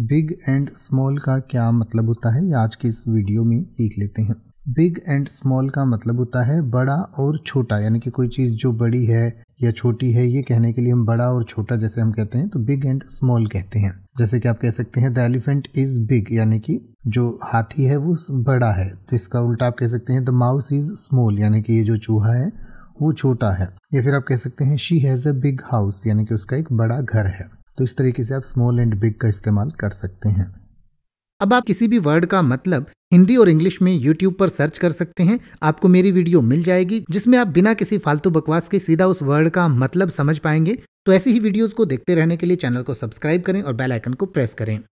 big and small का क्या मतलब होता है आज के इस वीडियो में सीख लेते हैं बिग एंड स्मॉल का मतलब होता है बड़ा और छोटा यानी कि कोई चीज़ जो बड़ी है या छोटी है ये कहने के लिए हम बड़ा और छोटा जैसे हम कहते हैं तो बिग एंड स्मॉल कहते हैं जैसे कि आप कह सकते हैं द एलिफेंट इज बिग यानी कि जो हाथी है वो बड़ा है तो इसका उल्टा आप कह सकते हैं द माउस इज स्मॉल यानी कि ये जो चूहा है वो छोटा है या फिर आप कह सकते हैं she has a big house यानी कि उसका एक बड़ा घर है तो इस तरीके से आप स्मॉल एंड बिग का इस्तेमाल कर सकते हैं अब आप किसी भी वर्ड का मतलब हिंदी और इंग्लिश में यूट्यूब पर सर्च कर सकते हैं आपको मेरी वीडियो मिल जाएगी जिसमें आप बिना किसी फालतू बकवास के सीधा उस वर्ड का मतलब समझ पाएंगे तो ऐसी ही वीडियोस को देखते रहने के लिए चैनल को सब्सक्राइब करें और बेल आइकन को प्रेस करें